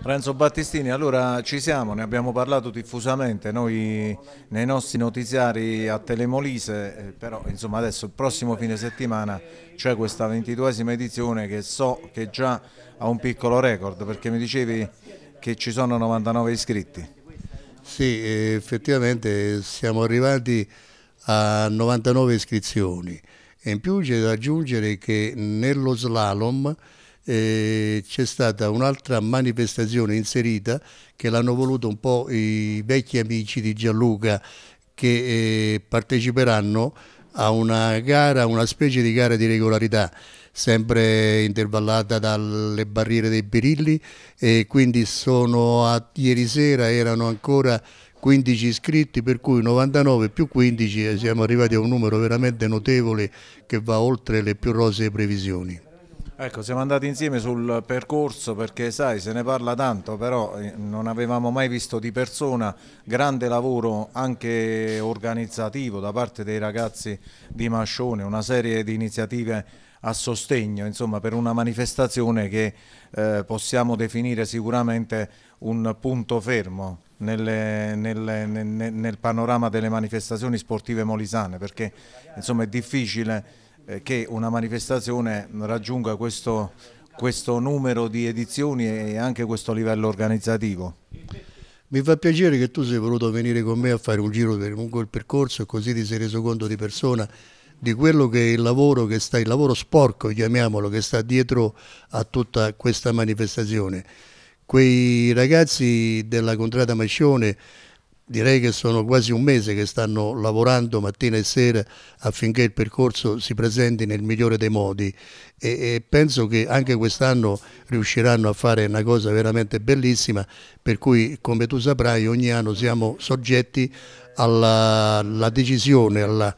Renzo Battistini, allora ci siamo, ne abbiamo parlato diffusamente noi nei nostri notiziari a Telemolise, eh, però insomma adesso il prossimo fine settimana c'è questa ventiduesima edizione che so che già ha un piccolo record perché mi dicevi che ci sono 99 iscritti. Sì, eh, effettivamente siamo arrivati a 99 iscrizioni e in più c'è da aggiungere che nello slalom eh, c'è stata un'altra manifestazione inserita che l'hanno voluto un po' i vecchi amici di Gianluca che eh, parteciperanno a una gara, una specie di gara di regolarità sempre intervallata dalle barriere dei Birilli e quindi sono a, ieri sera erano ancora 15 iscritti per cui 99 più 15 siamo arrivati a un numero veramente notevole che va oltre le più rosee previsioni. Ecco, siamo andati insieme sul percorso perché sai, se ne parla tanto, però eh, non avevamo mai visto di persona grande lavoro anche organizzativo da parte dei ragazzi di Mascione, una serie di iniziative a sostegno, insomma, per una manifestazione che eh, possiamo definire sicuramente un punto fermo. Nelle, nelle, nel, nel panorama delle manifestazioni sportive molisane perché insomma è difficile eh, che una manifestazione raggiunga questo, questo numero di edizioni e anche questo livello organizzativo. Mi fa piacere che tu sei voluto venire con me a fare un giro per lungo il percorso e così ti sei reso conto di persona di quello che è il lavoro che sta, il lavoro sporco, chiamiamolo, che sta dietro a tutta questa manifestazione. Quei ragazzi della Contrada Mascione direi che sono quasi un mese che stanno lavorando mattina e sera affinché il percorso si presenti nel migliore dei modi e, e penso che anche quest'anno riusciranno a fare una cosa veramente bellissima per cui come tu saprai ogni anno siamo soggetti alla, alla decisione, alla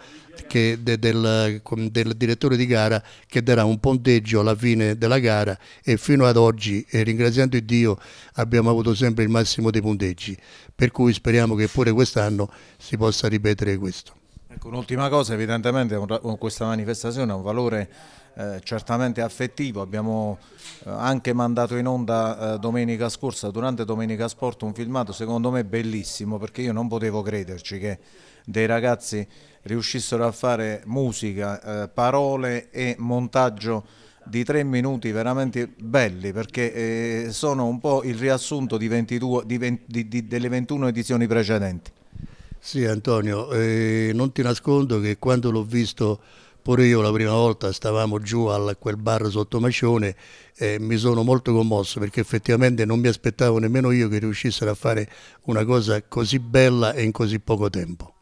de, del, del, direttore di gara che darà un ponteggio alla fine della gara e fino ad oggi, eh, ringraziando Dio, abbiamo avuto sempre il massimo dei punteggi, per cui speriamo che pure quest'anno si possa ripetere questo. Ecco, un'ultima cosa, evidentemente questa manifestazione ha un valore eh, certamente affettivo, abbiamo eh, anche mandato in onda eh, domenica scorsa, durante Domenica Sport, un filmato secondo me bellissimo perché io non potevo crederci che dei ragazzi riuscissero a fare musica, eh, parole e montaggio di tre minuti veramente belli perché eh, sono un po' il riassunto di 22, di 20, di, delle 21 edizioni precedenti. Sì Antonio, eh, non ti nascondo che quando l'ho visto pure io la prima volta stavamo giù a quel bar sotto Macione eh, mi sono molto commosso perché effettivamente non mi aspettavo nemmeno io che riuscissero a fare una cosa così bella e in così poco tempo.